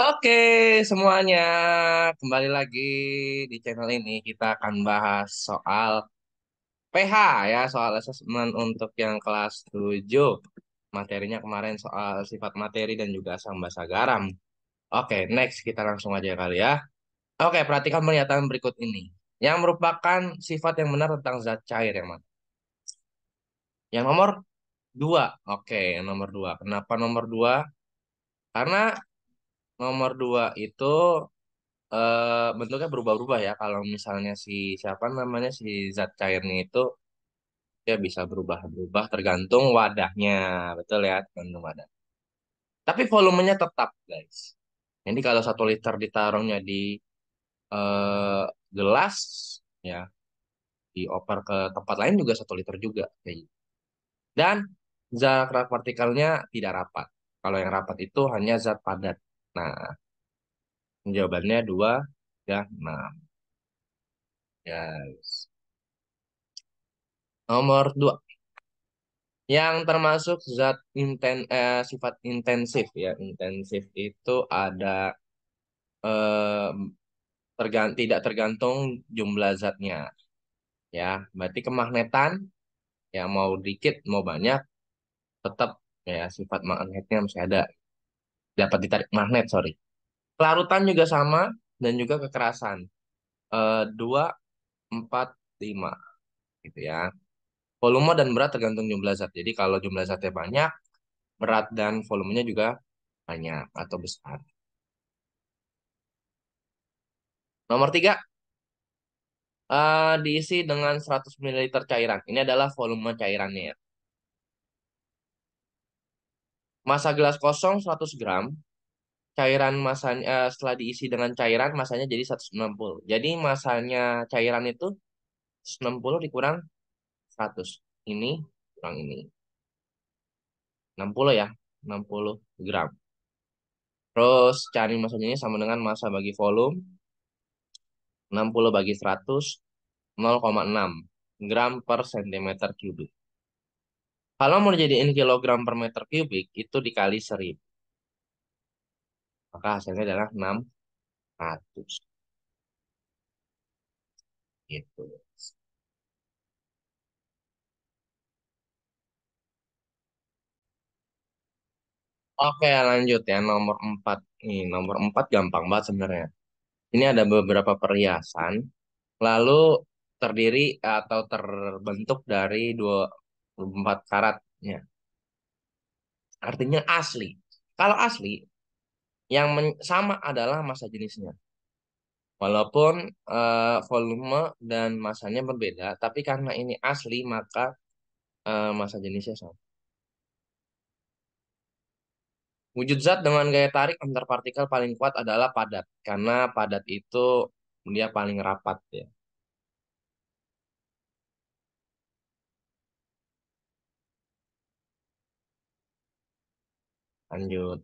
Oke, semuanya kembali lagi di channel ini kita akan bahas soal PH ya, soal asesmen untuk yang kelas 7. Materinya kemarin soal sifat materi dan juga asam basa garam. Oke, next kita langsung aja kali ya. Oke, perhatikan pernyataan berikut ini yang merupakan sifat yang benar tentang zat cair yang mana? Yang nomor dua, Oke, nomor dua. Kenapa nomor dua? Karena nomor dua itu uh, bentuknya berubah-ubah ya. Kalau misalnya si siapa namanya si zat cairnya itu dia bisa berubah-berubah tergantung wadahnya, betul ya, tergantung wadah. Tapi volumenya tetap, guys. Jadi kalau satu liter ditaruhnya di uh, gelas, ya, dioper ke tempat lain juga satu liter juga, kayak gitu. Dan zat partikelnya tidak rapat. Kalau yang rapat itu hanya zat padat. Nah, jawabannya 2, 3, 6. Yes. Nomor 2. Yang termasuk zat inten eh, sifat intensif ya. Intensif itu ada eh, tergant tidak tergantung jumlah zatnya. Ya, berarti kemagnetan yang mau dikit mau banyak tetap ya sifat magnetnya masih ada dapat ditarik magnet sorry larutan juga sama dan juga kekerasan eh, dua empat lima gitu ya volume dan berat tergantung jumlah zat jadi kalau jumlah zatnya banyak berat dan volumenya juga banyak atau besar nomor tiga uh, diisi dengan 100 ml cairan ini adalah volume cairannya ya Masa gelas kosong 100 gram, cairan masanya eh, setelah diisi dengan cairan masanya jadi 160. Jadi masanya cairan itu 160 dikurang 100. Ini kurang ini. 60 ya, 60 gram. Terus cari masanya ini sama dengan masa bagi volume. 60 bagi 100, 0,6 gram per sentimeter kubik. Kalau mau dijadiin kilogram per meter kubik, itu dikali seribu Maka hasilnya adalah 600. Gitu. Oke, lanjut ya. Nomor 4. Nih, nomor 4 gampang banget sebenarnya. Ini ada beberapa perhiasan. Lalu terdiri atau terbentuk dari dua 24 karatnya. Artinya asli. Kalau asli, yang sama adalah massa jenisnya. Walaupun uh, volume dan masanya berbeda, tapi karena ini asli maka uh, eh, massa jenisnya sama. Wujud zat dengan gaya tarik antar partikel paling kuat adalah padat, karena padat itu dia paling rapat ya. lanjut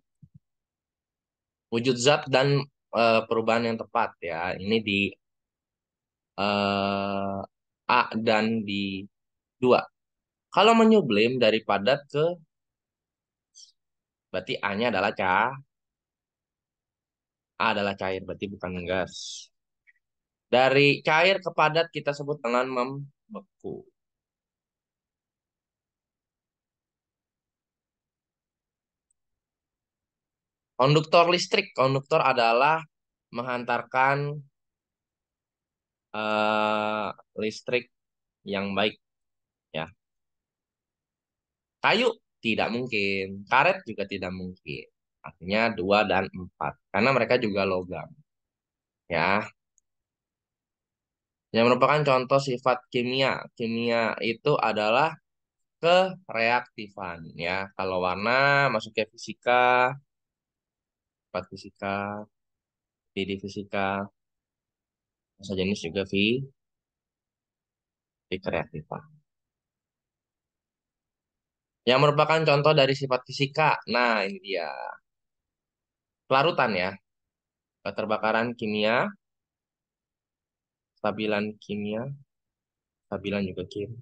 wujud zat dan uh, perubahan yang tepat ya ini di uh, a dan di dua kalau menyublim dari padat ke berarti a-nya adalah ca a adalah cair berarti bukan gas dari cair ke padat kita sebut dengan membeku Konduktor listrik, konduktor adalah menghantarkan uh, listrik yang baik ya. Kayu tidak mungkin, karet juga tidak mungkin. Artinya dua dan empat, karena mereka juga logam. Ya. Yang merupakan contoh sifat kimia. Kimia itu adalah kereaktifan ya. Kalau warna masuk ke fisika, 4 fisika, PD fisika, masa jenis juga V, V kreatifan. Yang merupakan contoh dari sifat fisika. Nah, ini dia. Pelarutan ya. Keterbakaran kimia. Stabilan kimia. Stabilan juga kimia.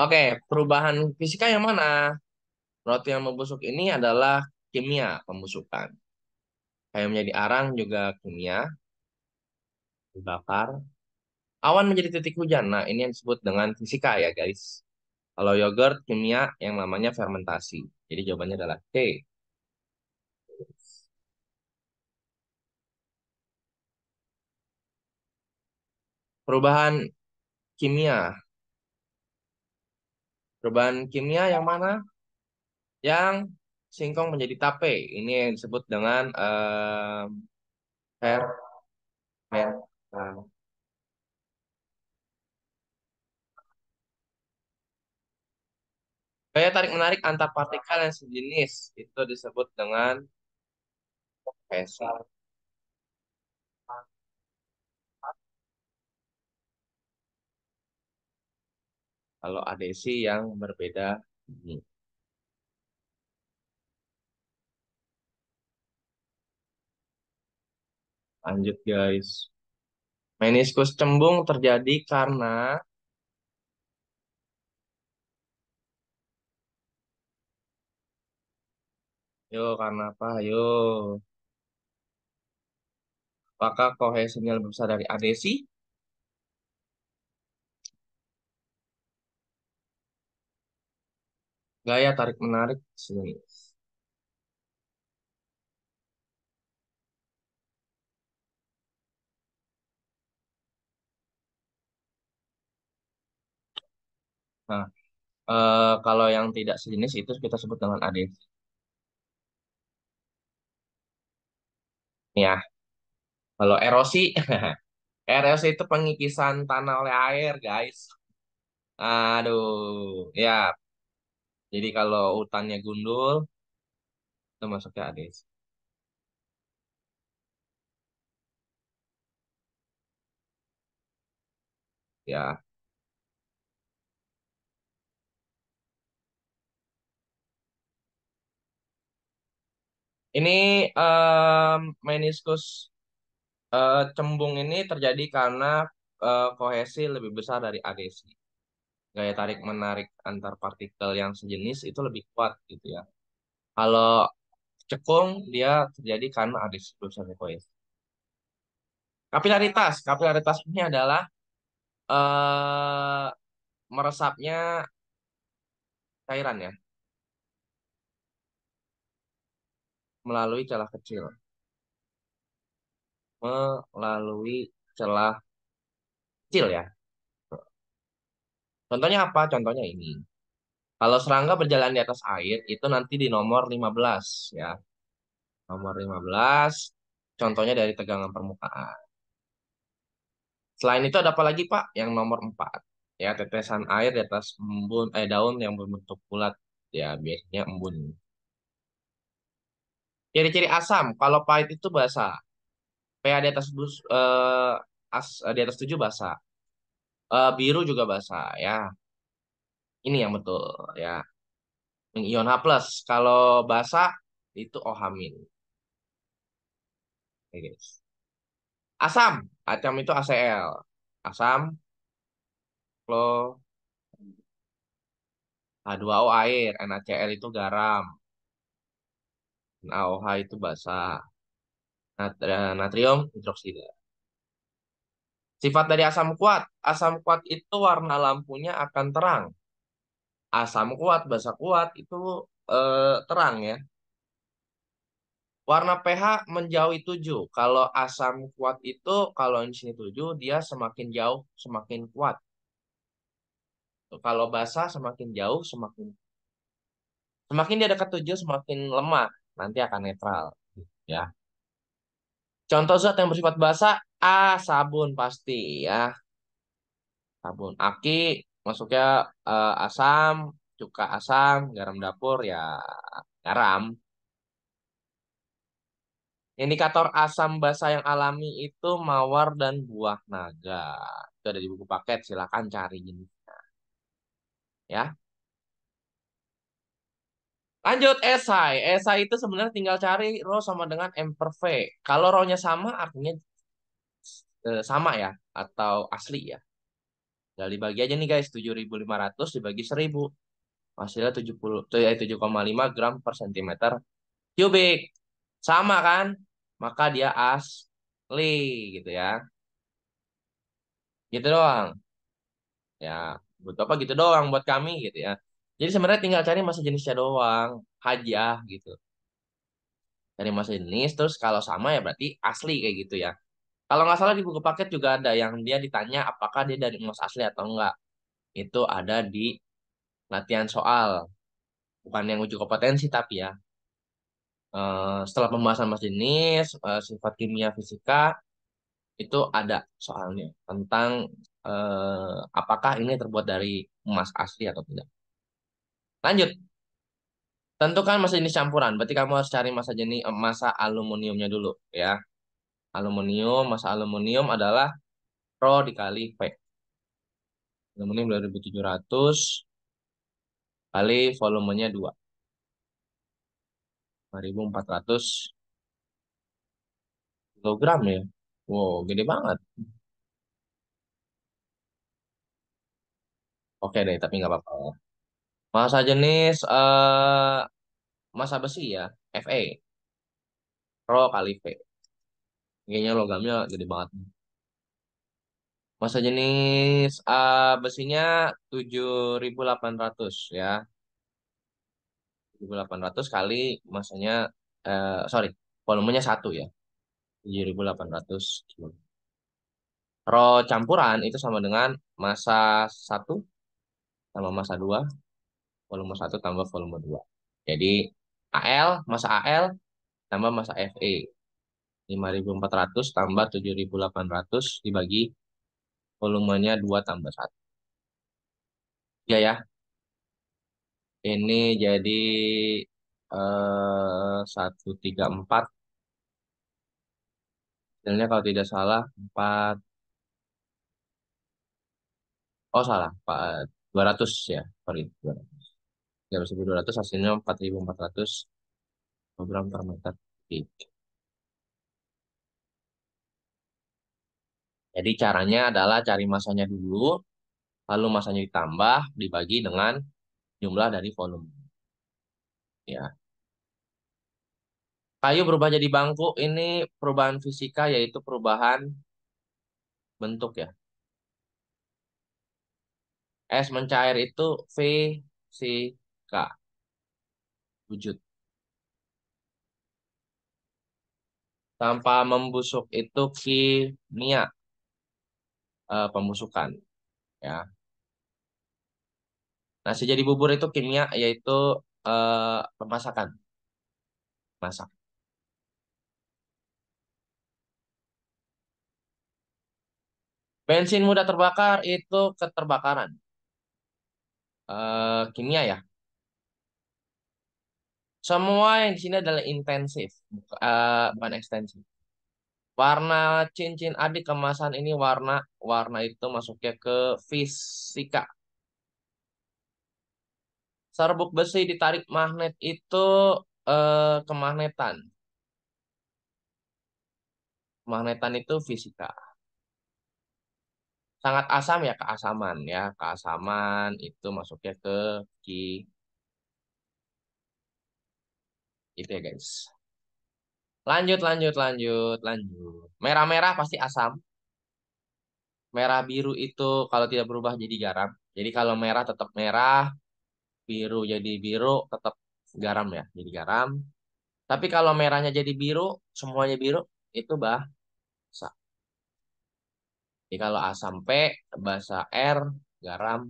Oke, perubahan fisika yang mana? Roti yang membusuk ini adalah kimia pembusukan. Kayu menjadi arang juga kimia, dibakar. Awan menjadi titik hujan. Nah, ini yang disebut dengan fisika ya, guys. Kalau yogurt, kimia yang namanya fermentasi. Jadi jawabannya adalah C. Perubahan kimia. Perubahan kimia yang mana? yang singkong menjadi tape. Ini yang disebut dengan um, fermentasi. Eh. Gaya tarik menarik antar partikel yang sejenis itu disebut dengan pesa. Kalau adesi yang berbeda ini. Lanjut guys. Meniskus cembung terjadi karena Yo, karena apa? Yo. Apakah kohesinya lebih besar dari adesi? Gaya tarik-menarik sih Nah, eh, kalau yang tidak sejenis itu kita sebut dengan adesi. Ya, kalau erosi, erosi itu pengikisan tanah oleh air, guys. Aduh, ya. Jadi kalau hutannya gundul, itu masuknya adesi. Ya. Ini um, meniskus uh, cembung ini terjadi karena uh, kohesi lebih besar dari adesi. Gaya tarik menarik antar partikel yang sejenis itu lebih kuat gitu ya. Kalau cekung dia terjadi karena lebih besar dari kohesi. Kapilaritas, kapilaritas ini adalah uh, meresapnya cairan ya melalui celah kecil. Melalui celah kecil ya. Contohnya apa? Contohnya ini. Kalau serangga berjalan di atas air, itu nanti di nomor 15 ya. Nomor 15, contohnya dari tegangan permukaan. Selain itu ada apa lagi Pak? Yang nomor 4. Ya, tetesan air di atas embun, eh, daun yang berbentuk bulat. Ya, biasanya embun. Ciri-ciri asam, kalau pahit itu basa pH di atas uh, as, di atas 7 basa Uh, eh, biru juga basa ya. Ini yang betul ya. Ion H+, plus kalau basa itu OH-. min Asam, asam itu ACL. Asam klo H2O air, NaCl itu garam. AOH itu basah. Eh, natrium hidroksida. Sifat dari asam kuat. Asam kuat itu warna lampunya akan terang. Asam kuat, basa kuat itu eh, terang ya. Warna pH menjauhi 7. Kalau asam kuat itu, kalau di sini 7, dia semakin jauh, semakin kuat. Kalau basah semakin jauh, semakin Semakin dia dekat 7, semakin lemah nanti akan netral ya. Contoh zat yang bersifat basa A sabun pasti ya. Sabun aki masuknya eh, asam, cuka asam, garam dapur ya garam. Indikator asam basa yang alami itu mawar dan buah naga. Itu ada di buku paket, silahkan cari ini Ya. Lanjut esai. Esai itu sebenarnya tinggal cari row sama dengan M per V. Kalau row sama artinya e, sama ya atau asli ya. Udah dibagi aja nih guys, 7500 dibagi 1000. Hasilnya 70 ya, tujuh koma 7,5 gram per sentimeter kubik. Sama kan? Maka dia asli gitu ya. Gitu doang. Ya, buat apa gitu doang buat kami gitu ya. Jadi sebenarnya tinggal cari masa jenisnya doang, hadiah gitu. Cari masa jenis, terus kalau sama ya berarti asli kayak gitu ya. Kalau nggak salah di buku paket juga ada yang dia ditanya apakah dia dari emas asli atau enggak. Itu ada di latihan soal. Bukan yang uji kompetensi tapi ya. Eh, setelah pembahasan mas jenis, eh, sifat kimia, fisika, itu ada soalnya tentang eh, apakah ini terbuat dari emas asli atau tidak. Lanjut. Tentukan masa jenis campuran. Berarti kamu harus cari masa jenis eh, masa aluminiumnya dulu ya. Aluminium, masa aluminium adalah Pro dikali V. Aluminium 2700 kali volumenya 2. ratus kilogram ya. Wow, gede banget. Oke deh, tapi nggak apa-apa. Masa jenis eh masa besi ya, FE, Pro kali V. Kayaknya logamnya gede banget. Masa jenis eh besinya 7800 ya. 7800 kali masanya eh sorry, volumenya satu ya. 7800 kilo. Ro campuran itu sama dengan masa satu sama masa dua volume 1 tambah volume 2. Jadi AL, masa AL tambah masa FE. 5400 tambah 7800 dibagi volumenya 2 tambah 1. Ya ya. Ini jadi eh, 134. Hasilnya kalau tidak salah 4. Oh salah, 4. 200 ya. Sorry, 200. 3.200 hasilnya 4.400 kilogram per meter kubik. Jadi caranya adalah cari masanya dulu, lalu masanya ditambah dibagi dengan jumlah dari volume. Ya. Kayu berubah jadi bangku ini perubahan fisika yaitu perubahan bentuk ya. Es mencair itu V, C, Wujud. Tanpa membusuk itu kimia. E, eh, pemusukan. Ya. nah sejadi bubur itu kimia yaitu e, pemasakan. Masak. Bensin mudah terbakar itu keterbakaran. uh, kimia ya. Semua yang di sini adalah intensif, bukan, uh, eh, bukan ekstensif. Warna cincin adik kemasan ini warna warna itu masuknya ke fisika. Serbuk besi ditarik magnet itu eh, kemagnetan. Magnetan itu fisika. Sangat asam ya keasaman ya, keasaman itu masuknya ke kimia itu ya guys. Lanjut, lanjut, lanjut, lanjut. Merah-merah pasti asam. Merah biru itu kalau tidak berubah jadi garam. Jadi kalau merah tetap merah, biru jadi biru, tetap garam ya, jadi garam. Tapi kalau merahnya jadi biru, semuanya biru, itu bah. Jadi kalau asam P, bahasa R, garam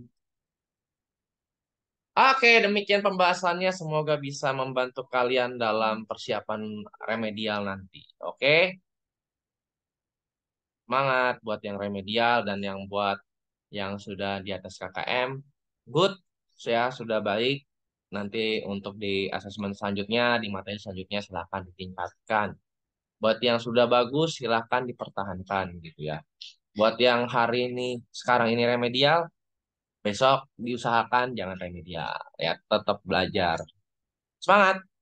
Oke, demikian pembahasannya. Semoga bisa membantu kalian dalam persiapan remedial nanti. Oke, semangat buat yang remedial dan yang buat yang sudah di atas KKM. Good, ya sudah baik. Nanti untuk di asesmen selanjutnya, di materi selanjutnya silahkan ditingkatkan. Buat yang sudah bagus silahkan dipertahankan gitu ya. Buat yang hari ini sekarang ini remedial, besok diusahakan jangan remedial ya tetap belajar semangat